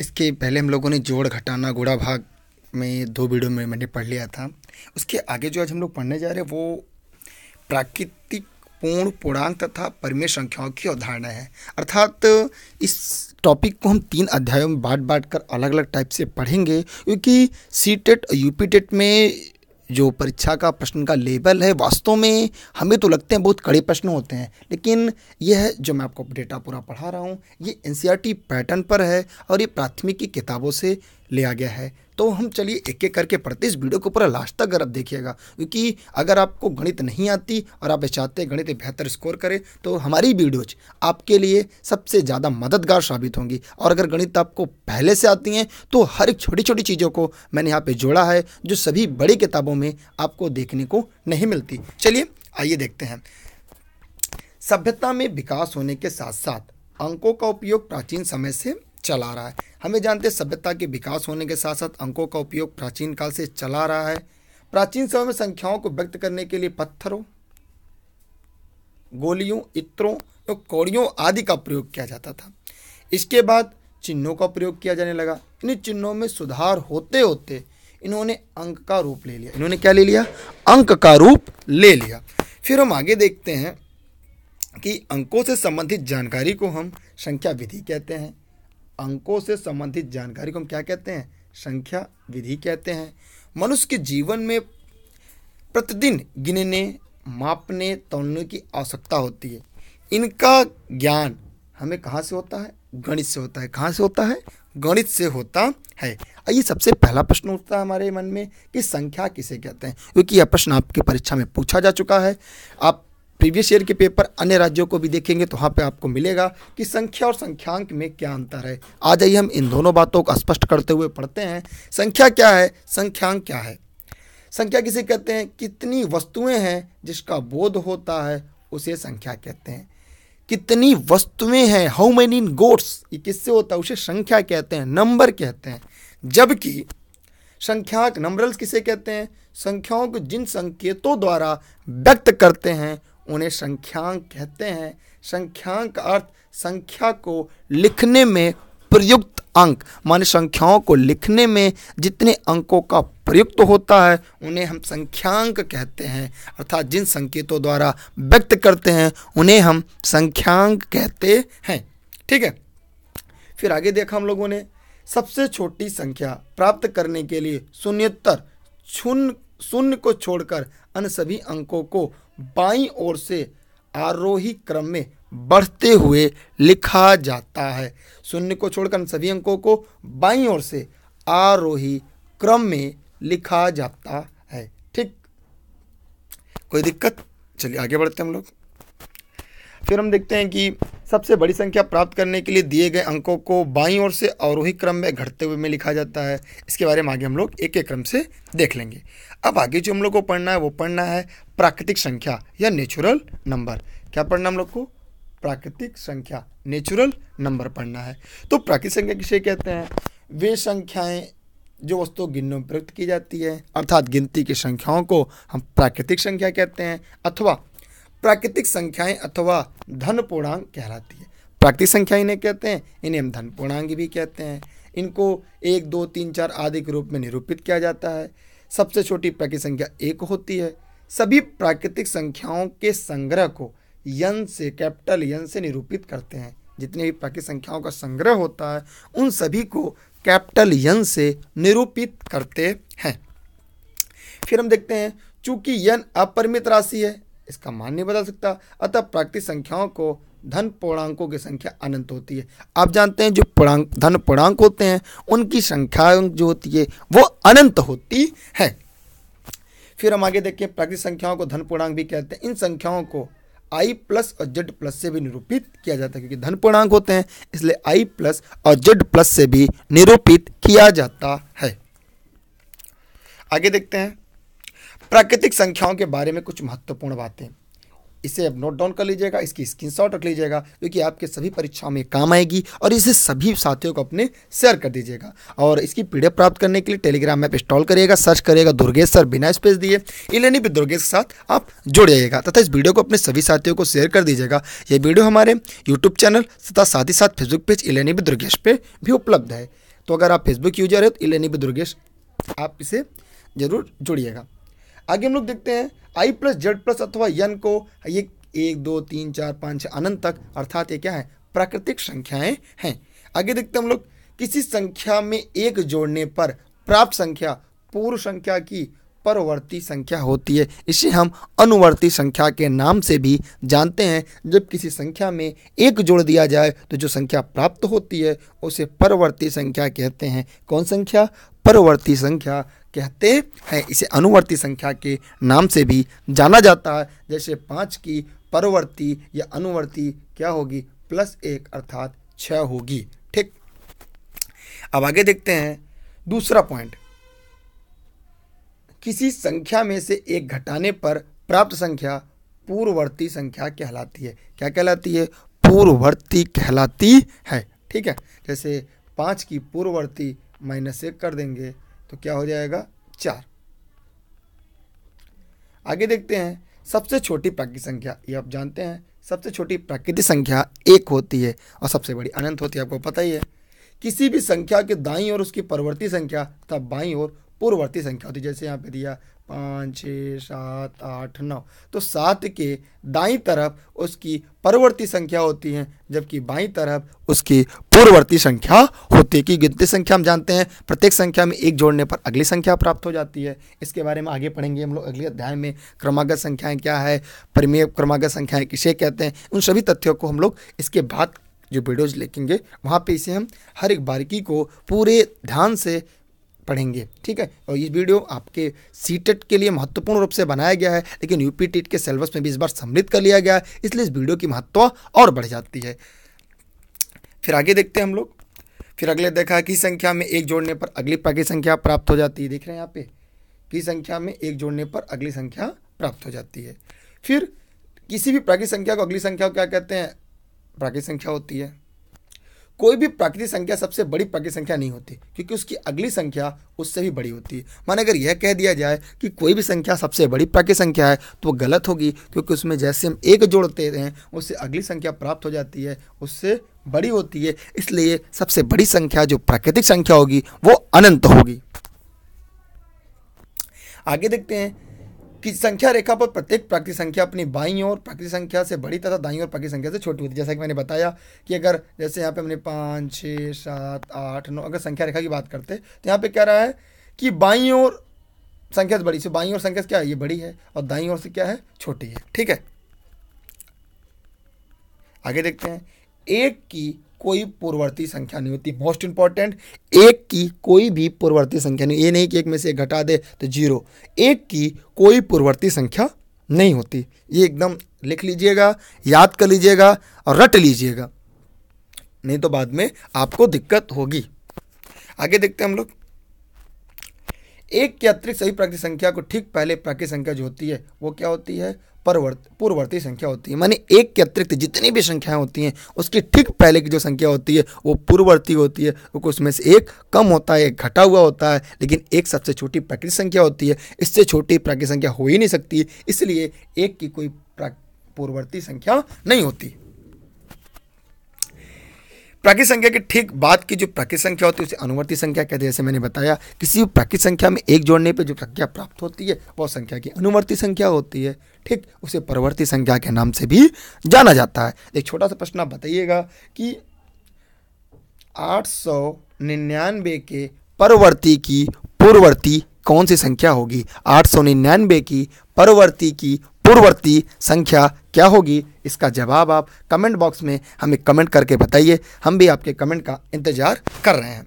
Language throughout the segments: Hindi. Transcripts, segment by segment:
इसके पहले हम लोगों ने जोड़ घटाना गुड़ा भाग में दो वीडियो में मैंने पढ़ लिया था उसके आगे जो आज हम लोग पढ़ने जा रहे हैं वो प्राकृतिक पूर्ण पूर्णांक तथा परिमेय संख्याओं की अवधारणा है अर्थात इस टॉपिक को हम तीन अध्यायों में बांट बांट कर अलग अलग टाइप से पढ़ेंगे क्योंकि C TET U P TET में जो परीक्षा का प्रश्न का लेबल है वास्तव में हमें तो लगते हैं बहुत कड़े प्रश्न होते हैं लेकिन यह जो मैं आपको डेटा पूरा पढ़ा रहा हूँ ये एन पैटर्न e पर है और ये प्राथमिक की किताबों से लिया गया है तो हम चलिए एक एक करके पढ़ते इस वीडियो को पूरा लास्ट तक अगर आप देखिएगा क्योंकि अगर आपको गणित नहीं आती और आप चाहते हैं गणित बेहतर स्कोर करें तो हमारी वीडियोज आपके लिए सबसे ज़्यादा मददगार साबित होंगी और अगर गणित आपको पहले से आती हैं तो हर एक छोटी छोटी चीज़ों को मैंने यहाँ पर जोड़ा है जो सभी बड़ी किताबों में आपको देखने को नहीं मिलती चलिए आइए देखते हैं सभ्यता में विकास होने के साथ साथ अंकों का उपयोग प्राचीन समय से चला रहा है हमें जानते हैं सभ्यता के विकास होने के साथ साथ अंकों का उपयोग प्राचीन काल से चला रहा है प्राचीन समय में संख्याओं को व्यक्त करने के लिए पत्थरों गोलियों इत्रों तो कौड़ियों आदि का प्रयोग किया जाता था इसके बाद चिन्हों का प्रयोग किया जाने लगा इन चिन्हों में सुधार होते होते इन्होंने अंक का रूप ले लिया इन्होंने क्या ले लिया अंक का रूप ले लिया फिर हम आगे देखते हैं कि अंकों से संबंधित जानकारी को हम संख्या विधि कहते हैं अंकों से संबंधित जानकारी को हम क्या कहते हैं संख्या विधि कहते हैं मनुष्य के जीवन में प्रतिदिन गिनने मापने तोड़ने की आवश्यकता होती है इनका ज्ञान हमें कहाँ से होता है गणित से होता है कहाँ से होता है गणित से होता है ये सबसे पहला प्रश्न उठता है हमारे मन में कि संख्या किसे कहते हैं क्योंकि यह प्रश्न आपके परीक्षा में पूछा जा चुका है आप प्रीवियस ईयर के पेपर अन्य राज्यों को भी देखेंगे तो वहाँ पे आपको मिलेगा कि संख्या और संख्यांक में क्या अंतर है आ जाइए हम इन दोनों बातों को स्पष्ट करते हुए पढ़ते हैं संख्या क्या है संख्यांक क्या है संख्या किसे कहते हैं कितनी वस्तुएं हैं जिसका बोध होता है उसे संख्या कहते हैं कितनी वस्तुएं हैं हाउ मैनी गोट्स ये किससे होता है उसे संख्या कहते हैं नंबर कहते हैं जबकि संख्याक नंबरल्स किसे कहते हैं संख्याओं को जिन संकेतों द्वारा व्यक्त करते हैं उन्हें संख्यांक कहते हैं संख्यांक अर्थ संख्या को लिखने में प्रयुक्त अंक माने संख्याओं को लिखने में जितने अंकों का प्रयुक्त होता है उन्हें हम संख्यांक कहते हैं अर्थात जिन संकेतों द्वारा व्यक्त करते हैं उन्हें हम संख्यांक कहते हैं ठीक है फिर आगे देखा हम लोगों ने सबसे छोटी संख्या प्राप्त करने के लिए शून्योत्तर शून्य शून्य को छोड़कर अन्य सभी अंकों को बाई ओर से आरोही क्रम में बढ़ते हुए लिखा जाता है शून्य को छोड़कर सभी अंकों को बाई ओर से आरोही क्रम में लिखा जाता है ठीक कोई दिक्कत चलिए आगे बढ़ते हैं हम लोग फिर हम देखते हैं कि सबसे बड़ी संख्या प्राप्त करने के लिए दिए गए अंकों को बाई ओर से अवरोही क्रम में घटते हुए में लिखा जाता है इसके बारे में आगे हम लोग एक एक क्रम से देख लेंगे अब आगे जो हम लोग को पढ़ना है वो पढ़ना है प्राकृतिक संख्या या नेचुरल नंबर क्या पढ़ना हम लोग को प्राकृतिक संख्या नेचुरल नंबर पढ़ना है तो प्राकृतिक संख्या किसे कहते हैं वे संख्याएँ जो वस्तु गिनने में प्रयुक्त की जाती है अर्थात गिनती की संख्याओं को हम प्राकृतिक संख्या कहते हैं अथवा प्राकृतिक संख्याएं अथवा धन पूर्णांग कहलाती है प्राकृतिक संख्याएं इन्हें कहते हैं इन्हें हम धन पूर्णांग भी कहते हैं इनको एक दो तीन चार आदि के रूप में निरूपित किया जाता है सबसे छोटी प्राकृतिक संख्या एक होती है सभी प्राकृतिक संख्याओं के संग्रह को यन से कैपिटल यन से निरूपित करते हैं जितने भी प्राकृतिक संख्याओं का संग्रह होता है उन सभी को कैपिटल यन से निरूपित करते हैं फिर हम देखते हैं चूंकि यन अपरिमित राशि है इसका मान नहीं बदल सकता अतः प्राकृतिक संख्याओं को धन पूर्णांकों की संख्या अनंत होती है आप जानते हैं जो पूर्णांक धन पूर्णांक होते हैं उनकी संख्या जो होती है वो अनंत होती है फिर हम आगे देखें प्राकृतिक संख्याओं को धन पूर्णांक भी कहते हैं इन संख्याओं को आई प्लस और जेड प्लस से भी निरूपित किया जाता है क्योंकि धन पूर्णांक होते हैं इसलिए आई प्लस और जेड प्लस से भी निरूपित किया जाता है आगे देखते हैं प्राकृतिक संख्याओं के बारे में कुछ महत्वपूर्ण बातें इसे अब नोट डाउन कर लीजिएगा इसकी स्क्रीनशॉट रख लीजिएगा क्योंकि आपके सभी परीक्षाओं में काम आएगी और इसे सभी साथियों को अपने शेयर कर दीजिएगा और इसकी पीडीएफ प्राप्त करने के लिए टेलीग्राम ऐप इंस्टॉल करिएगा सर्च करिएगा दुर्गेश सर बिना स्पेस दिए इलेनी भी दुर्गेश के साथ आप जुड़ जाइएगा तथा इस वीडियो को अपने सभी साथियों को शेयर कर दीजिएगा ये वीडियो हमारे यूट्यूब चैनल तथा साथ ही साथ फेसबुक पेज इलेनी भी दुर्गेश पे भी उपलब्ध है तो अगर आप फेसबुक यूजर है तो इलेनी भी दुर्गेश आप इसे ज़रूर जुड़िएगा आगे हम लोग देखते हैं आई प्लस जेड प्लस अथवा यन को ये एक दो तीन चार पाँच छः अनंत तक अर्थात ये क्या है प्राकृतिक संख्याएं हैं आगे देखते हैं हम लोग किसी संख्या में एक जोड़ने पर प्राप्त संख्या पूर्व संख्या की परवर्ती संख्या होती है इसे हम अनुवर्ती संख्या के नाम से भी जानते हैं जब किसी संख्या में एक जोड़ दिया जाए तो जो संख्या प्राप्त होती है उसे परवर्ती संख्या कहते हैं कौन संख्या परवर्ती संख्या कहते हैं इसे अनुवर्ती संख्या के नाम से भी जाना जाता है जैसे पाँच की परवर्ती या अनुवर्ती क्या होगी प्लस एक अर्थात छः होगी ठीक अब आगे देखते हैं दूसरा पॉइंट किसी संख्या में से एक घटाने पर प्राप्त संख्या पूर्ववर्ती संख्या कहलाती है क्या कहलाती है पूर्ववर्ती कहलाती है ठीक है जैसे पाँच की पूर्ववर्ती माइनस एक कर देंगे तो क्या हो जाएगा चार आगे देखते हैं सबसे छोटी प्राकृतिक संख्या ये आप जानते हैं सबसे छोटी प्राकृतिक संख्या एक होती है और सबसे बड़ी अनंत होती है आपको पता ही है किसी भी संख्या के दाई और उसकी परवर्ती संख्या तथा बाई और पूर्ववर्ती संख्या होती है जैसे यहाँ पे दिया पाँच छः सात आठ नौ तो सात के दाई तरफ उसकी परवर्ती संख्या होती है जबकि बाई तरफ उसकी पूर्ववर्ती संख्या होती है कि गिनती संख्या हम जानते हैं प्रत्येक संख्या में एक जोड़ने पर अगली संख्या प्राप्त हो जाती है इसके बारे में आगे पढ़ेंगे हम लोग अगले अध्याय में क्रमागत संख्याएं क्या है परिमेय क्रमागत संख्याएं किसे कहते हैं उन सभी तथ्यों को हम लोग इसके बाद जो वीडियोज लिखेंगे वहाँ पे इसे हम हर एक बारीकी को पूरे ध्यान से पढ़ेंगे ठीक है और ये वीडियो आपके सी e के लिए महत्वपूर्ण रूप से बनाया गया है लेकिन यूपी टेट e के सिलेबस में भी इस बार सम्मिलित कर लिया गया है इसलिए इस वीडियो की महत्व और बढ़ जाती है फिर आगे देखते हैं हम लोग फिर अगले देखा कि संख्या में एक जोड़ने पर अगली पाकि संख्या प्राप्त हो जाती है देख रहे हैं यहाँ पे की संख्या में एक जोड़ने पर अगली संख्या प्राप्त हो जाती है फिर किसी भी प्राकृतिक संख्या को अगली संख्या को क्या कहते हैं प्राकृतिक संख्या होती है कोई भी प्राकृतिक संख्या सबसे बड़ी प्राकृतिक संख्या नहीं होती क्योंकि उसकी अगली संख्या उससे भी बड़ी होती है माने अगर यह कह दिया जाए कि कोई भी संख्या सबसे बड़ी प्राकृतिक संख्या है तो वो गलत होगी क्योंकि उसमें जैसे हम एक जोड़ते हैं उससे अगली संख्या प्राप्त हो जाती है उससे बड़ी होती है इसलिए सबसे बड़ी संख्या जो प्राकृतिक संख्या होगी वो अनंत होगी आगे देखते हैं कि संख्या रेखा पर प्रत्येक प्राकृतिक संख्या अपनी बाई और प्राकृतिक संख्या से बड़ी तथा दाई और प्राकृतिक संख्या से छोटी होती है जैसा कि मैंने बताया कि अगर जैसे यहाँ पे हमने पाँच छः सात आठ नौ अगर संख्या रेखा की बात करते तो यहाँ पे क्या रहा है कि बाई और संख्या से बड़ी से बाई और संख्या क्या है ये बड़ी है और दाई और से क्या है छोटी है ठीक है आगे देखते हैं एक की कोई पूर्ववर्ती संख्या नहीं होती मोस्ट इंपॉर्टेंट एक की कोई भी पूर्ववर्ती संख्या नहीं ये नहीं कि एक में से घटा दे तो जीरो एक की कोई पूर्ववर्ती संख्या नहीं होती ये एकदम लिख लीजिएगा याद कर लीजिएगा और रट लीजिएगा नहीं तो बाद में आपको दिक्कत होगी आगे देखते हैं हम लोग एक के अतिरिक्त सभी प्राकृतिक संख्या को ठीक पहले प्राकृतिक संख्या जो होती है वो क्या होती है परवर्त पूर्ववर्ती संख्या होती है माने एक के अतिरिक्त जितनी भी संख्याएं होती हैं उसकी ठीक पहले की जो संख्या होती है वो पूर्ववर्ती होती है क्योंकि तो उसमें से एक कम होता है एक घटा हुआ होता है लेकिन एक सबसे छोटी प्राकृतिक संख्या होती है इससे छोटी प्राकृतिक संख्या हो ही नहीं सकती इसलिए एक की कोई पूर्ववर्ती संख्या नहीं होती प्राकृत संख्या के ठीक बात की जो प्राकृत संख्या होती है उसे अनुवर्ती संख्या कहते हैं जैसे मैंने बताया किसी भी प्राकृत संख्या में एक जोड़ने पर जो संख्या प्राप्त होती है वह संख्या की अनुवर्ती संख्या होती है ठीक उसे परवर्ती संख्या के नाम से भी जाना जाता है एक छोटा सा प्रश्न आप बताइएगा कि आठ सौ निन्यानवे के परवर्ती की पूर्ववर्ती कौन सी संख्या होगी आठ सौ निन्यानवे की परवर्ती की पूर्ववर्ती संख्या क्या होगी इसका जवाब आप कमेंट बॉक्स में हमें कमेंट करके बताइए हम भी आपके कमेंट का इंतज़ार कर रहे हैं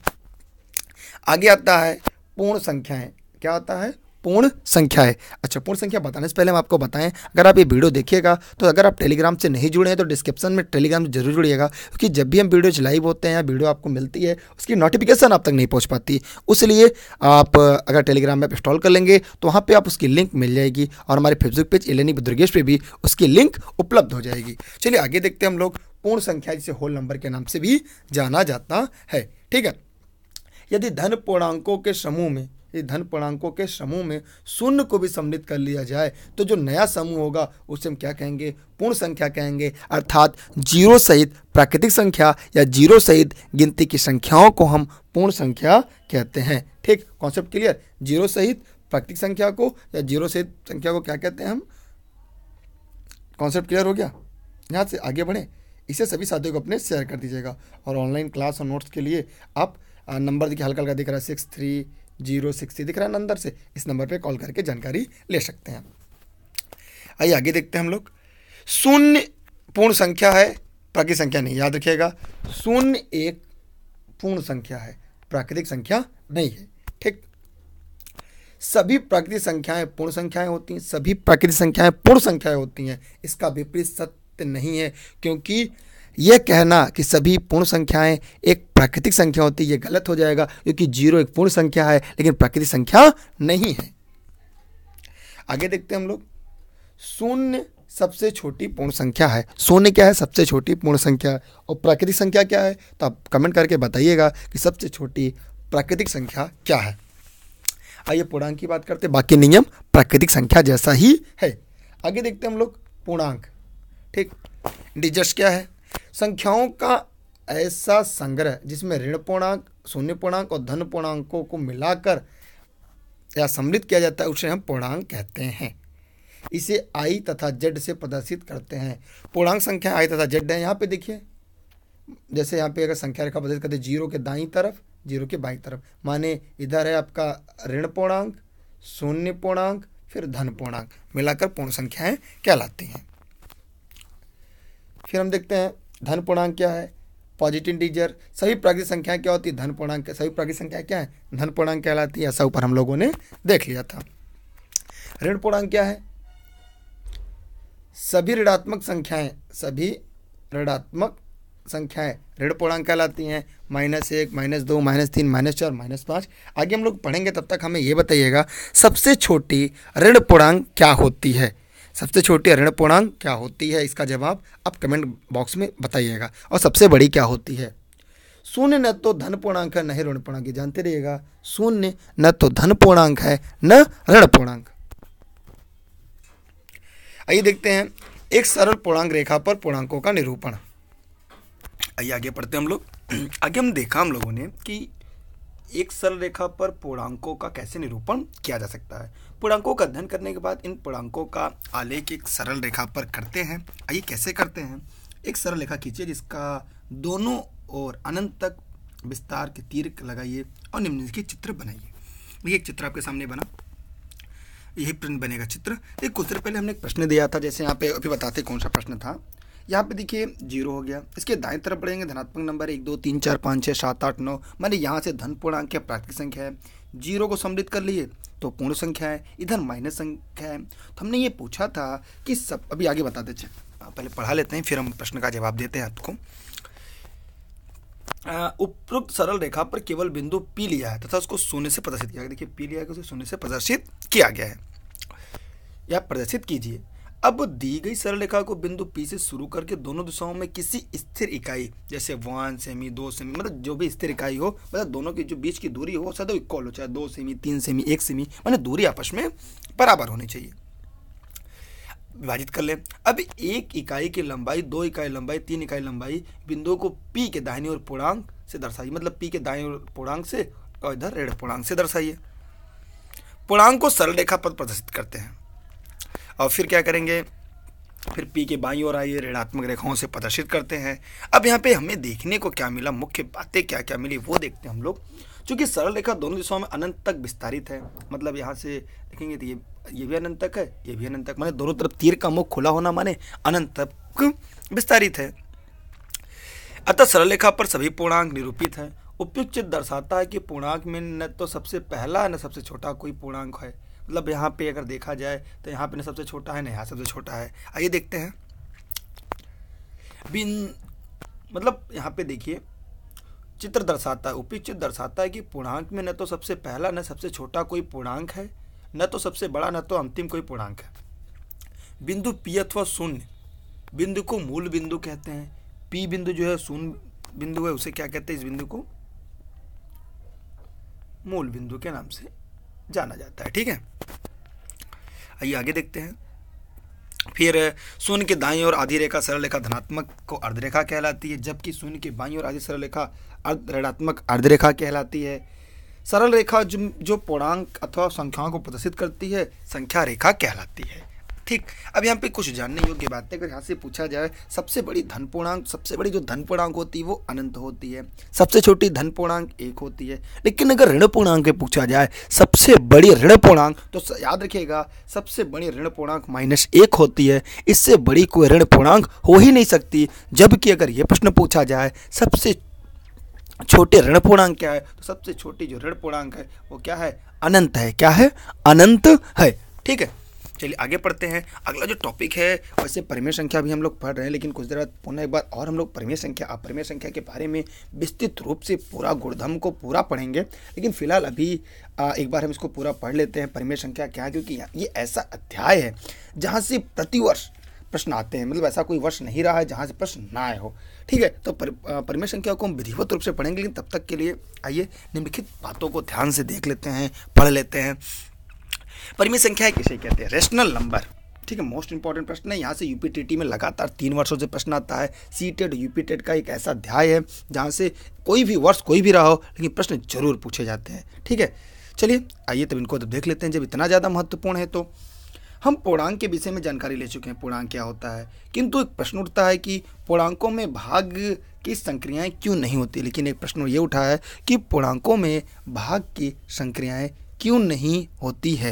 आगे आता है पूर्ण संख्याएं क्या आता है पूर्ण संख्या है अच्छा पूर्ण संख्या बताने से पहले हम आपको बताएं अगर आप ये वीडियो देखिएगा तो अगर आप टेलीग्राम से नहीं जुड़े हैं तो डिस्क्रिप्शन में टेलीग्राम से जरूर जुड़िएगा क्योंकि जब भी हम वीडियोज लाइव होते हैं या वीडियो आपको मिलती है उसकी नोटिफिकेशन आप तक नहीं पहुँच पाती उसलिए आप अगर टेलीग्राम ऐप इंस्टॉल कर लेंगे तो वहाँ पर आप उसकी लिंक मिल जाएगी और हमारे फेसबुक पेज एलेनी दुर्गेश पर भी उसकी लिंक उपलब्ध हो जाएगी चलिए आगे देखते हैं हम लोग पूर्ण संख्या जिसे होल नंबर के नाम से भी जाना जाता है ठीक है यदि धन पूर्णांकों के समूह में ये धन पूर्णांकों के समूह में शून्य को भी सम्मिलित कर लिया जाए तो जो नया समूह होगा उसे हम क्या कहेंगे पूर्ण संख्या कहेंगे अर्थात जीरो सहित प्राकृतिक संख्या या जीरो सहित गिनती की संख्याओं को हम पूर्ण संख्या कहते हैं ठीक कॉन्सेप्ट क्लियर जीरो सहित प्राकृतिक संख्या को या जीरो सहित संख्या को क्या कहते हैं हम कॉन्सेप्ट क्लियर हो गया यहाँ से आगे बढ़ें इसे सभी साथियों को अपने शेयर कर दीजिएगा और ऑनलाइन क्लास और नोट्स के लिए आप नंबर देखिए हल्का हल्का दिख रहा है सिक्स थ्री जीरो सिक्स दिख रहा है अंदर से इस नंबर पे कॉल करके जानकारी ले सकते हैं आइए आगे देखते हैं हम लोग शून्य पूर्ण संख्या है प्राकृतिक संख्या नहीं याद रखिएगा शून्य एक पूर्ण संख्या है प्राकृतिक संख्या नहीं है ठीक सभी प्राकृतिक संख्याएं पूर्ण संख्याएं होती हैं सभी प्राकृतिक संख्याएं पूर्ण संख्याएं होती हैं इसका विपरीत सत्य नहीं है क्योंकि यह कहना कि सभी पूर्ण संख्याएं एक प्राकृतिक संख्या होती है यह गलत हो जाएगा क्योंकि जीरो एक पूर्ण संख्या है लेकिन प्राकृतिक संख्या नहीं है आगे देखते हैं हम लोग शून्य सबसे छोटी पूर्ण संख्या है शून्य क्या है सबसे छोटी पूर्ण संख्या और प्राकृतिक संख्या क्या है तो आप कमेंट करके बताइएगा कि सबसे छोटी प्राकृतिक संख्या क्या है आइए पूर्णांक की बात करते हैं बाकी नियम प्राकृतिक संख्या जैसा ही है आगे देखते हैं हम लोग पूर्णांक ठीक डिजस्ट क्या है संख्याओं का ऐसा संग्रह जिसमें ऋण पूर्णांक शून्य पूर्णांक और धन पूर्णांकों को मिलाकर या सम्मिलित किया जाता है उसे हम पूर्णांक कहते हैं इसे आई तथा जेड से प्रदर्शित करते हैं पूर्णांक संख्या आई तथा जेड है यहाँ पे देखिए जैसे यहाँ पे अगर संख्या रेखा प्रदर्शित करते जीरो के दाई तरफ जीरो के बाई तरफ माने इधर है आपका ऋण पूर्णांक शून्य पूर्णांक फिर धन पूर्णांक मिलाकर पूर्ण संख्याएं कहलाती हैं फिर हम देखते हैं धन पूर्णांक क्या है पॉजिटिव इंटीजर सभी प्राकृतिक संख्या क्या होती है धन पूर्णांक सभी प्राकृतिक संख्या क्या है धन पूर्णांक कहलाती है ऐसा ऊपर हम लोगों ने देख लिया था ऋण पूर्णांक क्या है सभी ऋणात्मक संख्याएं सभी ऋणात्मक संख्याएं ऋण पूर्णांक कहलाती हैं माइनस एक माइनस दो माइनस तीन माइनस चार माइनस पाँच आगे हम लोग पढ़ेंगे तब तक हमें यह बताइएगा सबसे छोटी ऋण पूर्णांक क्या होती है सबसे छोटी ऋण पूर्णांक क्या होती है इसका जवाब आप कमेंट बॉक्स में बताइएगा और सबसे बड़ी क्या होती है शून्य न तो धन पूर्णांक है न ही ऋण पूर्णांक जानते रहिएगा शून्य न तो धन पूर्णांक है न ऋण पूर्णांक आइए देखते हैं एक सरल पूर्णांक रेखा पर पूर्णांकों का निरूपण आइए आगे पढ़ते हैं हम लोग आगे हम देखा हम लोगों ने कि एक सरल रेखा पर पूर्णांकों का कैसे निरूपण किया जा सकता है पूर्णांकों का अध्ययन करने के बाद इन पूर्णांकों का आलेख एक सरल रेखा पर करते हैं आइए कैसे करते हैं एक सरल रेखा खींचिए जिसका दोनों ओर अनंत तक विस्तार के तीर लगाइए और निम्नलिखित चित्र बनाइए ये एक चित्र आपके सामने बना यही प्रिंट बनेगा चित्र एक कुछ देर पहले हमने एक प्रश्न दिया था जैसे यहाँ पे अभी बताते कौन सा प्रश्न था यहाँ पे देखिए जीरो हो गया इसके दाएं तरफ बढ़ेंगे धनात्मक नंबर एक दो तीन चार पाँच छः सात आठ नौ मैंने मतलब यहाँ से धन पूर्णांक या प्राकृतिक संख्या है जीरो को सम्मिलित कर लिए तो पूर्ण संख्या है इधर माइनस संख्या है तो हमने ये पूछा था कि सब अभी आगे बता देते हाँ, पहले पढ़ा लेते हैं फिर हम प्रश्न का जवाब देते हैं आपको उपरोक्त सरल रेखा पर केवल बिंदु पी लिया है तथा उसको शून्य से प्रदर्शित किया गया देखिए पी लिया है उसे शून्य से प्रदर्शित किया गया है या प्रदर्शित कीजिए अब दी गई सरल रेखा को बिंदु पी से शुरू करके दोनों दिशाओं में किसी स्थिर इकाई जैसे वन सेमी दो सेमी मतलब जो भी स्थिर इकाई हो मतलब दोनों की जो बीच की दूरी हो सदैव इक्वल हो चाहे दो सेमी तीन सेमी एक सेमी मतलब दूरी आपस में बराबर होनी चाहिए विभाजित कर लें अब एक इकाई की लंबाई दो इकाई लंबाई तीन इकाई लंबाई बिंदुओं को पी के दाहिनी और पूर्णांक से दर्शाइए मतलब पी के दाहिनी और पूर्णांक से और इधर रेड पूर्णांक से दर्शाइए पूर्णांक को सरल रेखा पर प्रदर्शित करते हैं और फिर क्या करेंगे फिर पी के बाई और आइए ऋणात्मक रेखाओं से प्रदर्शित करते हैं अब यहाँ पे हमें देखने को क्या मिला मुख्य बातें क्या क्या मिली वो देखते हैं हम लोग चूँकि सरल रेखा दोनों दिशाओं में अनंत तक विस्तारित है मतलब यहाँ से देखेंगे तो ये ये भी अनंत तक है ये भी अनंत तक माने दोनों तरफ तीर का मुख खुला होना माने अनंत तक विस्तारित है अतः सरल रेखा पर सभी पूर्णांक निरूपित हैं उपयुक्त दर्शाता है कि पूर्णांक में न तो सबसे पहला न सबसे छोटा कोई पूर्णांक है मतलब यहाँ पे अगर देखा जाए तो यहाँ पे ना सबसे छोटा है ना यहाँ सबसे छोटा है आइए देखते हैं बिन मतलब यहाँ पे देखिए चित्र दर्शाता है उपयुक्त चित्र दर्शाता है कि पूर्णांक में न तो सबसे पहला न सबसे छोटा कोई पूर्णांक है न तो सबसे बड़ा न तो अंतिम कोई पूर्णांक है बिंदु पी अथवा शून्य बिंदु को मूल बिंदु कहते हैं पी बिंदु जो है शून्य बिंदु है उसे क्या कहते हैं इस बिंदु को मूल बिंदु के नाम से जाना जाता है ठीक है आइए आगे देखते हैं फिर शून्य के दाई और आधी रेखा सरल रेखा धनात्मक को अर्धरेखा कहलाती है जबकि शून्य के बाई और आधी सरल रेखा अर्ध ऋणात्मक अर्धरेखा कहलाती है सरल रेखा जो जो पूर्णांक अथवा संख्याओं को प्रदर्शित करती है संख्या रेखा कहलाती है ठीक अब यहाँ पे कुछ जानने योग्य बात है अगर यहाँ से पूछा जाए सबसे बड़ी धन पूर्णांक सबसे बड़ी जो धन पूर्णांक होती है वो अनंत होती है सबसे छोटी धन पूर्णांक एक होती है लेकिन अगर ऋण पूर्णांक पूछा जाए सबसे बड़ी ऋण पूर्णांक तो याद रखिएगा सबसे बड़ी ऋण पूर्णांक माइनस एक होती है इससे बड़ी कोई ऋण पूर्णांक हो ही नहीं सकती जबकि अगर ये प्रश्न पूछा जाए सबसे छोटे ऋण पूर्णांक क्या है तो सबसे छोटी जो ऋण पूर्णांक है वो क्या है अनंत है क्या है अनंत है ठीक है चलिए आगे पढ़ते हैं अगला जो टॉपिक है वैसे परिमेय संख्या भी हम लोग पढ़ रहे हैं लेकिन कुछ देर बाद पुनः एक बार और हम लोग परिमेय संख्या आप परिमेय संख्या के बारे में विस्तृत रूप से पूरा गुणधम को पूरा पढ़ेंगे लेकिन फिलहाल अभी एक बार हम इसको पूरा पढ़ लेते हैं परिमेय संख्या क्या है क्योंकि ये ऐसा अध्याय है जहाँ से प्रतिवर्ष प्रश्न आते हैं मतलब ऐसा कोई वर्ष नहीं रहा है जहाँ से प्रश्न ना आए हो ठीक है तो परिमेय संख्या को हम विधिवत रूप से पढ़ेंगे लेकिन तब तक के लिए आइए निम्नलिखित बातों को ध्यान से देख लेते हैं पढ़ लेते हैं परिमित संख्या किसे कहते हैं रेशनल नंबर ठीक है मोस्ट इंपॉर्टेंट प्रश्न है यहाँ से यूपी में लगातार तीन वर्षों से प्रश्न आता है सी टेड यूपी टेड का एक ऐसा अध्याय है जहाँ से कोई भी वर्ष कोई भी रहा हो लेकिन प्रश्न जरूर पूछे जाते हैं ठीक है चलिए आइए तब इनको तो देख लेते हैं जब इतना ज़्यादा महत्वपूर्ण है तो हम पूर्णांक के विषय में जानकारी ले चुके हैं पूर्णांक क्या होता है किंतु एक प्रश्न उठता है कि पूर्णांकों में भाग की संक्रियाएँ क्यों नहीं होती लेकिन एक प्रश्न ये उठा है कि पूर्णांकों में भाग की संक्रियाएँ क्यों नहीं होती है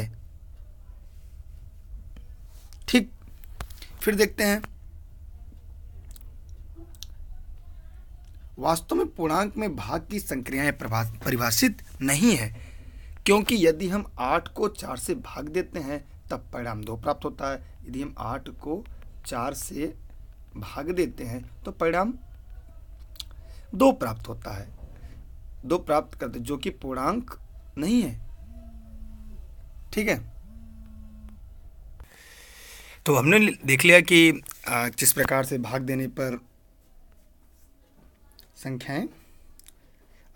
ठीक फिर देखते हैं वास्तव में पूर्णांक में भाग की संक्रियाएं परिभाषित नहीं है क्योंकि यदि हम आठ को चार से भाग देते हैं तब परिणाम दो प्राप्त होता है यदि हम आठ को चार से भाग देते हैं तो परिणाम दो प्राप्त होता है दो प्राप्त करते जो कि पूर्णांक नहीं है ठीक है तो हमने देख लिया कि जिस प्रकार से भाग देने पर संख्याएं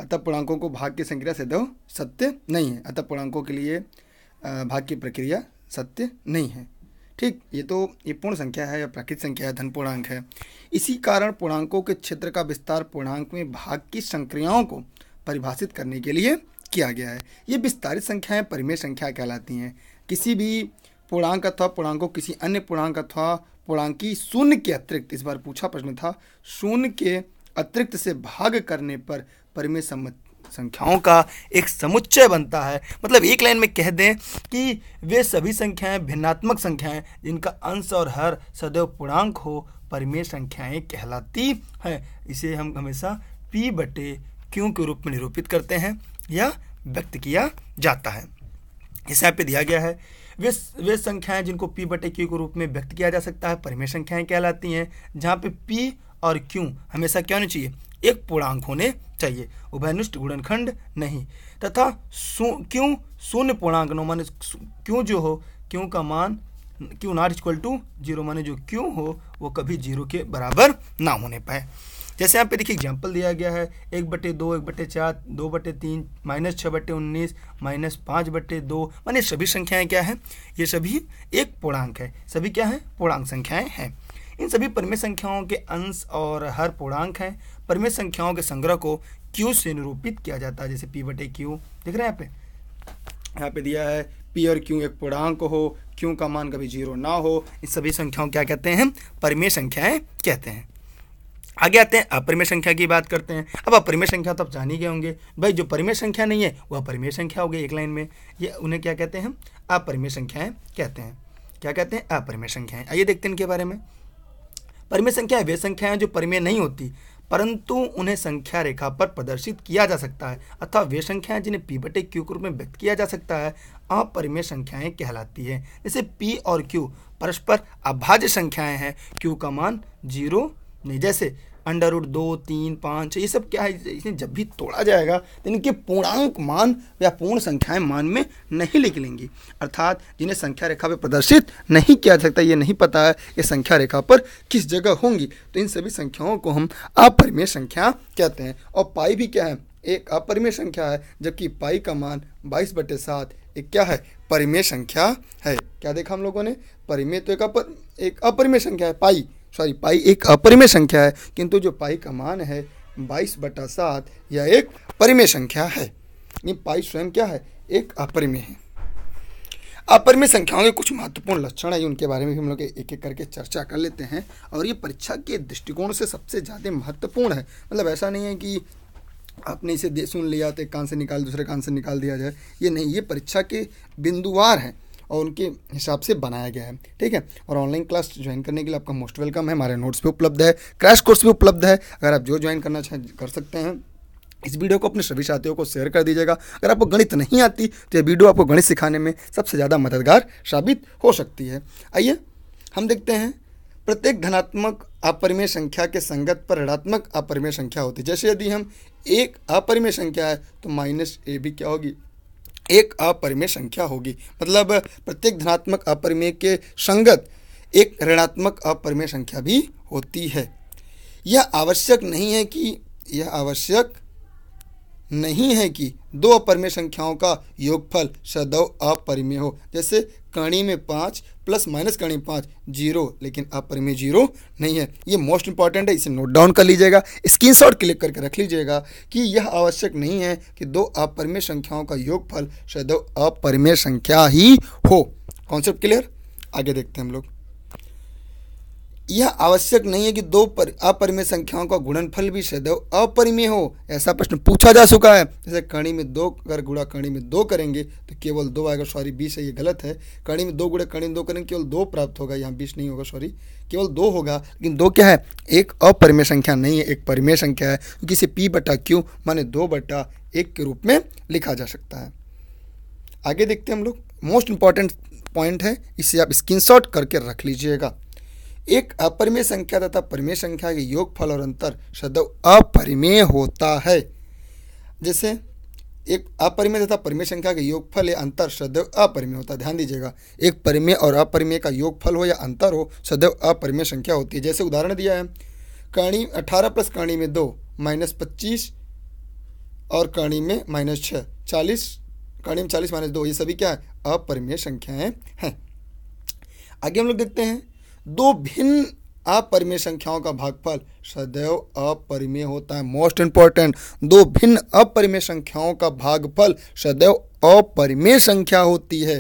अतः पूर्णांकों को भाग की संख्या से दो सत्य नहीं है अतः पूर्णांकों के लिए भाग की प्रक्रिया सत्य नहीं है ठीक ये तो ये पूर्ण संख्या है या प्राकृतिक संख्या है धन पूर्णांक है इसी कारण पूर्णांकों के क्षेत्र का विस्तार पूर्णांक में भाग की संक्रियाओं को परिभाषित करने के लिए किया गया है ये विस्तारित संख्याएं परिमेय संख्या कहलाती हैं किसी भी पूर्णांक अथवा पूर्णांक को किसी अन्य पूर्णांक अथवा पूर्णांकी शून्य के अतिरिक्त इस बार पूछा प्रश्न था शून्य के अतिरिक्त से भाग करने पर परिमेय संख्याओं का एक समुच्चय बनता है मतलब एक लाइन में कह दें कि वे सभी संख्याएं भिन्नात्मक संख्याएं जिनका अंश और हर सदैव पूर्णांक हो परिमेय संख्याएं कहलाती हैं इसे हम हमेशा पी बटे क्यों के रूप में निरूपित करते हैं या व्यक्त किया जाता है इस ऐप पे दिया गया है वे वे संख्याएं जिनको पी बटे क्यू के रूप में व्यक्त किया जा सकता है परिमेय संख्याएं कहलाती हैं जहाँ पे पी और क्यू हमेशा क्या होना चाहिए एक पूर्णांक होने चाहिए उभयनिष्ठ गुणनखंड नहीं तथा क्यों शून्य पूर्णांक नो माने क्यों जो हो क्यों का मान क्यों नॉट इक्वल टू जीरो माने जो क्यों हो वो कभी जीरो के बराबर ना होने पाए जैसे यहाँ पे देखिए एग्जाम्पल दिया गया है एक बटे दो एक बटे चार दो बटे तीन माइनस छः बटे उन्नीस माइनस पाँच बटे दो माने सभी संख्याएँ क्या हैं ये सभी एक पूर्णांक है सभी क्या है पूर्णांक संख्याएँ हैं इन सभी परमेय संख्याओं के अंश और हर पूर्णांक हैं परमेय संख्याओं के संग्रह को क्यू से निरूपित किया जाता है जैसे पी बटे क्यू देख रहे हैं यहाँ पे यहाँ पे दिया है पी और क्यू एक पूर्णांक हो क्यू का मान कभी जीरो ना हो इन सभी संख्याओं क्या कहते हैं परमेय संख्याएं कहते हैं आगे आते हैं अपरिमेय संख्या की बात करते हैं अब अपरिमेय संख्या तो आप जान ही गए होंगे भाई जो परिमेय संख्या नहीं है वह अपरिमेय संख्या होगी एक लाइन में ये उन्हें क्या कहते हैं हम अपरिमेय संख्याएं कहते हैं क्या कहते हैं अपरिमेय संख्याएं आइए देखते हैं इनके बारे में परिमेय संख्या वे संख्याएं जो परिमेय नहीं होती परंतु उन्हें संख्या रेखा पर प्रदर्शित किया जा सकता है अथवा वे संख्याएं जिन्हें पी बटे क्यू के रूप में व्यक्त किया जा सकता है अपरिमेय संख्याएं कहलाती है जैसे पी और क्यू परस्पर अभाज्य संख्याएं हैं क्यू का मान जीरो नहीं जैसे अंडर रूट दो तीन पाँच ये सब क्या है इसे जब भी तोड़ा जाएगा तो इनके पूर्णांक मान या पूर्ण संख्याएं मान में नहीं निकलेंगी अर्थात जिन्हें संख्या रेखा पर प्रदर्शित नहीं किया जा सकता ये नहीं पता है ये संख्या रेखा पर किस जगह होंगी तो इन सभी संख्याओं को हम अपरिमेय संख्या कहते हैं और पाई भी क्या है एक अपरिमेय संख्या है जबकि पाई का मान बाईस बटे सात एक क्या है परिमेय संख्या है क्या देखा हम लोगों ने परिमेय तो एक अपर एक अपरिमेय संख्या है पाई सॉरी पाई एक अपरिमेय संख्या है किंतु जो पाई का मान है बाईस बटा सात यह एक परिमेय संख्या है पाई स्वयं क्या है एक अपरिमेय है अपरिमेय संख्याओं के कुछ महत्वपूर्ण लक्षण है उनके बारे में भी हम लोग एक एक करके चर्चा कर लेते हैं और ये परीक्षा के दृष्टिकोण से सबसे ज़्यादा महत्वपूर्ण है मतलब ऐसा नहीं है कि आपने इसे सुन लिया तो एक कान से निकाल दूसरे कान से निकाल दिया जाए ये नहीं ये परीक्षा के बिंदुवार हैं और उनके हिसाब से बनाया गया है ठीक है और ऑनलाइन क्लास ज्वाइन करने के लिए आपका मोस्ट वेलकम है हमारे नोट्स भी उपलब्ध है क्रैश कोर्स भी उपलब्ध है अगर आप जो ज्वाइन करना चाहें कर सकते हैं इस वीडियो को अपने सभी साथियों को शेयर कर दीजिएगा अगर आपको गणित नहीं आती तो ये वीडियो आपको गणित सिखाने में सबसे ज़्यादा मददगार साबित हो सकती है आइए हम देखते हैं प्रत्येक धनात्मक अपरिमेय संख्या के संगत पर ऋणात्मक अपरिमेय संख्या होती है जैसे यदि हम एक अपरिमेय संख्या है तो माइनस ए भी क्या होगी एक अपरिमेय संख्या होगी मतलब प्रत्येक धनात्मक अपरिमेय के संगत एक ऋणात्मक अपरिमेय संख्या भी होती है यह आवश्यक नहीं है कि यह आवश्यक नहीं है कि दो अपरिमेय संख्याओं का योगफल सदैव अपरिमेय हो जैसे कणी में पाँच प्लस माइनस कणी में पाँच जीरो लेकिन आप में जीरो नहीं है ये मोस्ट इंपॉर्टेंट है इसे नोट डाउन कर लीजिएगा स्क्रीन शॉट क्लिक करके रख लीजिएगा कि यह आवश्यक नहीं है कि दो अपरिमेय संख्याओं का योगफल शायद अपरिमेय संख्या ही हो कॉन्सेप्ट क्लियर आगे देखते हैं हम लोग यह आवश्यक नहीं है कि दो पर अपरिमेय संख्याओं का गुणनफल भी सदैव अपरिमेय हो ऐसा प्रश्न पूछा जा चुका है जैसे कणी में दो अगर गुड़ा कणी में दो करेंगे तो केवल दो आएगा सॉरी बीस है ये गलत है कणी में दो गुड़ा कणी में दो करेंगे केवल दो प्राप्त होगा यहाँ बीस नहीं होगा सॉरी केवल दो होगा लेकिन दो क्या है एक अपरिमेय संख्या नहीं है एक परिमेय संख्या है क्योंकि इसे पी बटा क्यू माने दो बटा एक के रूप में लिखा जा सकता है आगे देखते हैं हम लोग मोस्ट इंपॉर्टेंट पॉइंट है इसे आप स्क्रीनशॉट करके रख लीजिएगा एक अपरिमेय संख्या तथा परिमेय संख्या के योग फल और अंतर सदैव अपरिमेय होता है जैसे एक अपरिमेय तथा परिमेय संख्या के योगफल या अंतर सदैव अपरिमेय होता है ध्यान दीजिएगा एक परिमेय और अपरिमेय का योगफल हो या अंतर हो सदैव अपरिमेय संख्या होती है जैसे उदाहरण दिया है कर्णी अठारह प्लस कर्णी में दो माइनस पच्चीस और कर्णी में माइनस छः चालीस कर्णी में चालीस माइनस दो ये सभी क्या है अपरिमेय संख्याएँ हैं आगे हम लोग देखते हैं दो भिन्न अपरिमेय संख्याओं का भागफल सदैव अपरिमेय होता है मोस्ट इंपॉर्टेंट दो भिन्न अपरिमेय संख्याओं का भागफल सदैव अपरिमेय संख्या होती है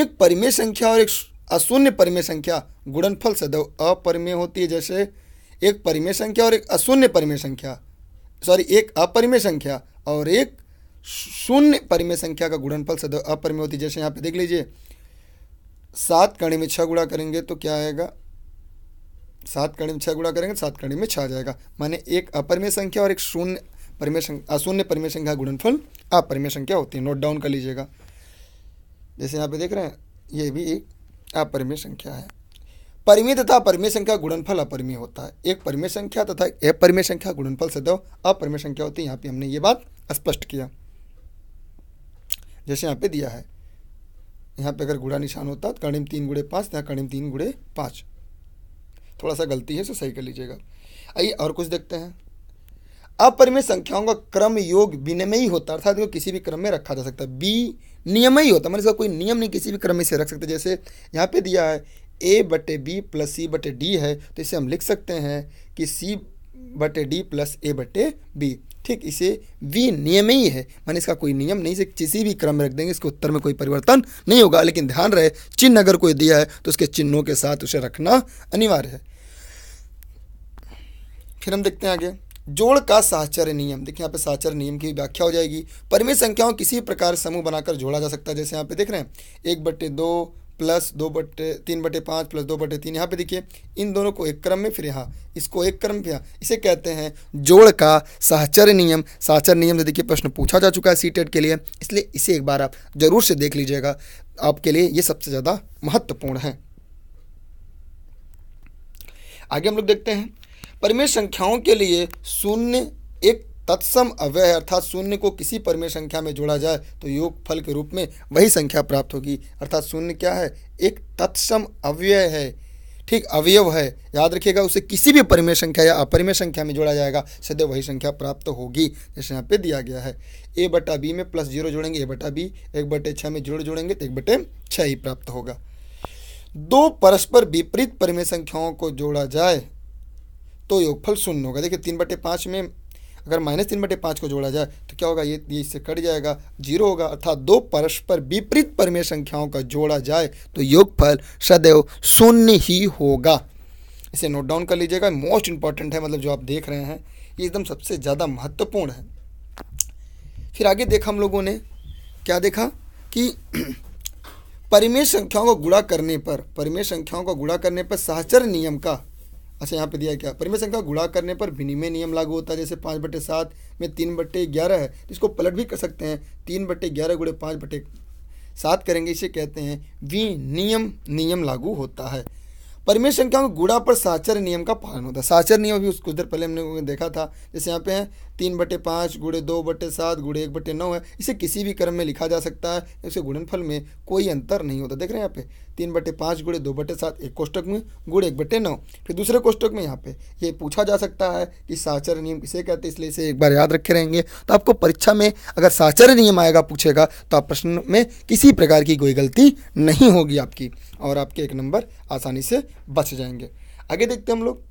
एक परिमेय संख्या और एक अशून्य परिमेय संख्या गुणनफल सदैव अपरिमेय होती है जैसे एक परिमेय संख्या और एक अशून्य परिमेय संख्या सॉरी एक अपरिमेय संख्या और एक शून्य परिमेय संख्या का गुणनफल सदैव अपरिमेय होती है जैसे यहाँ पे देख लीजिए सात कड़ी में छः गुड़ा करेंगे तो क्या आएगा सात कड़ी में छः गुड़ा करेंगे तो सात कड़ी में छः आ जाएगा माने एक अपरमेय संख्या और एक शून्य परिमेय संख्या अशून्य परमे संख्या गुणनफल अपरमेय संख्या होती है नोट डाउन कर लीजिएगा जैसे यहाँ पे देख रहे हैं ये भी एक अपरमेय संख्या है परिमेय तथा परमेय संख्या गुणनफल अपरमेय होता है एक परमेय संख्या तथा एक संख्या गुणनफल सदैव अपरमेय संख्या होती है यहाँ पे हमने ये बात स्पष्ट किया जैसे यहाँ पे दिया है यहाँ पे अगर गुड़ा निशान होता तो कर्णिम तीन गुड़े पाँच यहाँ कर्णिम तीन गुड़े पाँच थोड़ा सा गलती है इसे सही कर लीजिएगा आइए और कुछ देखते हैं अपरिमय संख्याओं का क्रम योग विनिमयी होता है अर्थात किसी भी क्रम में रखा जा सकता है बी नियमयी होता मैंने मतलब इसका कोई नियम नहीं किसी भी क्रम में से रख सकते जैसे यहाँ पे दिया है ए बटे बी प्लस सी बटे डी है तो इसे हम लिख सकते हैं कि सी बटे डी प्लस ए बटे बी ठीक इसे ही है मैंने इसका कोई नियम नहीं इसे किसी भी क्रम में रख देंगे इसके उत्तर में कोई परिवर्तन नहीं होगा लेकिन ध्यान रहे चिन्ह अगर कोई दिया है तो उसके चिन्हों के साथ उसे रखना अनिवार्य है फिर हम देखते हैं आगे जोड़ का साहचर्य नियम देखिए यहाँ पे साहचर्य नियम की व्याख्या हो जाएगी परिमित संख्याओं किसी प्रकार समूह बनाकर जोड़ा जा सकता है जैसे यहाँ पे देख रहे हैं एक बट्टे दो प्लस दो बटे तीन बटे पाँच प्लस दो बटे तीन यहाँ पे देखिए इन दोनों को एक क्रम में फिर यहाँ इसको एक क्रम फिर इसे कहते हैं जोड़ का साहचर्य नियम साहचर्य नियम से देखिए प्रश्न पूछा जा चुका है सी के लिए इसलिए इसे एक बार आप जरूर से देख लीजिएगा आपके लिए ये सबसे ज़्यादा महत्वपूर्ण है आगे हम लोग देखते हैं परिमेय संख्याओं के लिए शून्य एक तत्सम अव्यय अर्थात शून्य को किसी परिमेय संख्या में जोड़ा जाए तो योग फल के रूप में वही संख्या प्राप्त होगी अर्थात शून्य क्या है एक तत्सम अव्यय है ठीक अवयव है याद रखिएगा उसे किसी भी परिमेय संख्या या अपरिमेय संख्या में जोड़ा जाएगा सदैव वही संख्या प्राप्त होगी जैसे यहाँ पे दिया गया है ए बटा बी में प्लस जीरो जोड़ेंगे ए बटा बी एक बटे छः में जोड़ जोड़ेंगे तो एक बटे छः ही प्राप्त होगा दो परस्पर विपरीत परिमेय संख्याओं को जोड़ा जाए तो योगफल शून्य होगा देखिए तीन बटे पाँच में अगर माइनस तीन बटे पाँच को जोड़ा जाए तो क्या होगा ये ये इससे कट जाएगा जीरो होगा अर्थात दो परस्पर विपरीत परमेय संख्याओं का जोड़ा जाए तो योगफल सदैव शून्य ही होगा इसे नोट डाउन कर लीजिएगा मोस्ट इंपॉर्टेंट है मतलब जो आप देख रहे हैं ये एकदम सबसे ज़्यादा महत्वपूर्ण है फिर आगे देखा हम लोगों ने क्या देखा कि परिमेय संख्याओं को गुणा करने पर परिमेय संख्याओं को गुणा करने पर सहचर नियम का अच्छा यहाँ पे दिया क्या परिमेय संख्या गुणा करने पर विनिमय नियम लागू होता है जैसे पाँच बटे सात में तीन बटे ग्यारह है तो इसको पलट भी कर सकते हैं तीन बटे ग्यारह गुड़े पाँच बटे सात करेंगे इसे कहते हैं विनियम नियम लागू होता है परिमेय संख्या में गुड़ा पर साचर नियम का पालन होता है साचर नियम अभी कुछ देर पहले हमने देखा था जैसे यहाँ पे है तीन बटे पाँच गुड़े दो बटे सात गुड़े एक बटे नौ है इसे किसी भी क्रम में लिखा जा सकता है इसे गुणनफल में कोई अंतर नहीं होता देख रहे हैं यहाँ पे तीन बटे पाँच गुड़े दो बटे सात एक कोष्टक में गुड़े एक बटे नौ फिर दूसरे कोष्टक में यहाँ पे ये पूछा जा सकता है कि साचर नियम किसे कहते हैं इसलिए इसे एक बार याद रखे रहेंगे तो आपको परीक्षा में अगर साचर नियम आएगा पूछेगा तो आप प्रश्न में किसी प्रकार की कोई गलती नहीं होगी आपकी और आपके एक नंबर आसानी से बच जाएंगे आगे देखते हैं हम लोग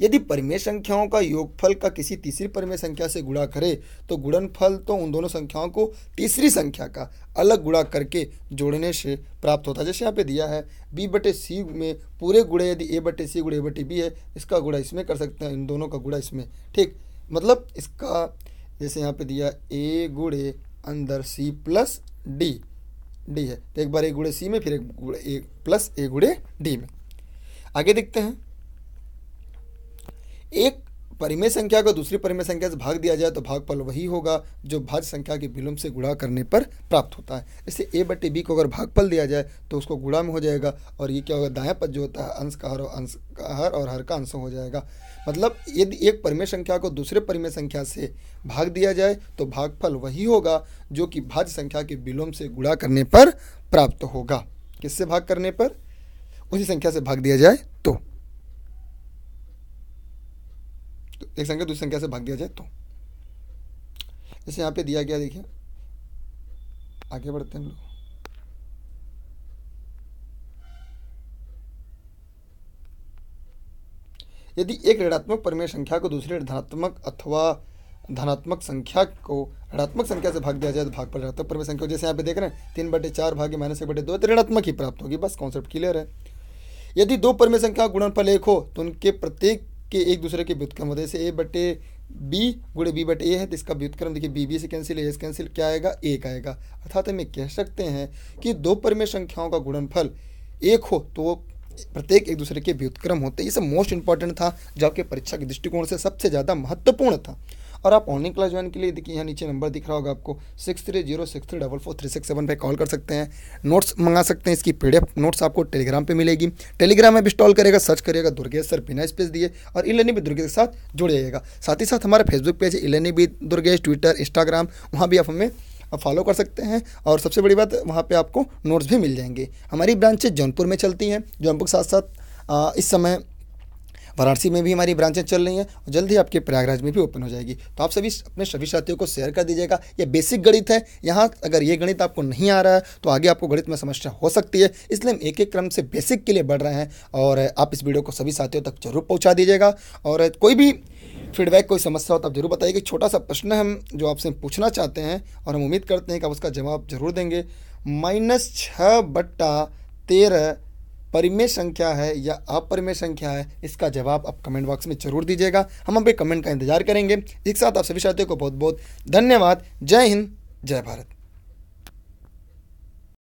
यदि परिमेय संख्याओं का योगफल का किसी तीसरी परिमेय संख्या से गुणा करें तो गुणनफल तो उन दोनों संख्याओं को तीसरी संख्या का अलग गुणा करके जोड़ने से प्राप्त होता है जैसे यहाँ पे दिया है बी बटे सी में पूरे गुड़े यदि ए बटे सी गुड़े ए बटे बी है इसका गुड़ा इसमें कर सकते हैं इन दोनों का गुड़ा इसमें ठीक मतलब इसका जैसे यहाँ पे दिया ए गुड़े अंदर सी प्लस डी डी है तो एक बार एक गुड़े सी में फिर एक गुड़े ए प्लस एक गुड़े डी में आगे देखते हैं एक परिमेय संख्या को दूसरी परिमेय संख्या से भाग दिया जाए तो भागफल वही होगा जो भाज्य संख्या के विलोम से गुणा करने पर प्राप्त होता है इससे ए बटे बी को अगर भागफल दिया जाए तो उसको गुणा में हो जाएगा और ये क्या होगा दाया पद जो होता है अंश का हर और अंश का हर और हर का अंश हो जाएगा मतलब यदि एक परिमेय संख्या को दूसरे परिमेय संख्या से भाग दिया जाए तो भागफल वही होगा जो कि भाज्य संख्या के विलोम से गुणा करने पर प्राप्त होगा किससे भाग करने पर उसी संख्या से भाग दिया जाए तो एक संख्या दूसरी संख्या से भाग दिया जाए तो जैसे यहाँ पे दिया गया देखिए आगे बढ़ते हैं लोग यदि एक ऋणात्मक परिमेय संख्या को दूसरी धनात्मक अथवा धनात्मक संख्या को ऋणात्मक संख्या से भाग दिया जाए तो भाग पर ऋणात्मक परिमेय संख्या जैसे यहाँ पे देख रहे हैं तीन बटे चार भाग्य माइनस एक बटे दो तो ऋणात्मक ही प्राप्त होगी बस कॉन्सेप्ट क्लियर है यदि दो परिमेय संख्या गुणनफल एक हो तो उनके प्रत्येक कि एक दूसरे के व्युतक्रम होते जैसे ए बटे बी गुड़े बी बट ए है तो इसका व्युतक्रम देखिए बी बी से कैंसिल ए से कैंसिल क्या आएगा एक आएगा अर्थात हम ये कह सकते हैं कि दो परिमेय संख्याओं का गुणनफल एक हो तो वो प्रत्येक एक दूसरे के व्युतक्रम होते ये सब मोस्ट इंपॉर्टेंट था जो आपके परीक्षा के दृष्टिकोण से सबसे ज़्यादा महत्वपूर्ण था और आप ऑनलाइन क्लास ज्वाइन के लिए देखिए यहाँ नीचे नंबर दिख रहा होगा आपको six three zero six three double four three six seven पर कॉल कर सकते हैं नोट्स मंगा सकते हैं इसकी एफ नोट्स आपको टेलीग्राम पर मिलेगी टेलीग्राम में इंस्टॉल करेगा सर्च करिएगा दुर्गेश सर बिना स्पेस दिए और इन लर्निंग भी दुर्गेश के साथ जुड़ जाइएगा साथ ही साथ हमारा फेसबुक पेज है लर्निंग भी दुर्गेश ट्विटर इंस्टाग्राम वहाँ भी आप हमें आप फॉलो कर सकते हैं और सबसे बड़ी बात वहाँ पे आपको नोट्स भी मिल जाएंगे हमारी ब्रांचेज जौनपुर में चलती हैं जौनपुर के साथ साथ इस समय वाराणसी में भी हमारी ब्रांचें चल रही हैं और जल्द ही आपके प्रयागराज में भी ओपन हो जाएगी तो आप सभी अपने सभी साथियों को शेयर कर दीजिएगा ये बेसिक गणित है यहाँ अगर ये गणित आपको नहीं आ रहा है तो आगे आपको गणित में समस्या हो सकती है इसलिए हम एक एक क्रम से बेसिक के लिए बढ़ रहे हैं और आप इस वीडियो को सभी साथियों तक जरूर पहुँचा दीजिएगा और कोई भी फीडबैक कोई समस्या हो तो आप जरूर बताइए कि छोटा सा प्रश्न हम जो आपसे पूछना चाहते हैं और हम उम्मीद करते हैं कि आप उसका जवाब जरूर देंगे माइनस छः बट्टा तेरह परिमेय संख्या है या अपरिमेय संख्या है इसका जवाब आप कमेंट बॉक्स में जरूर दीजिएगा हम अपने कमेंट का इंतजार करेंगे एक साथ आप सभी साथियों को बहुत बहुत धन्यवाद जय हिंद जय भारत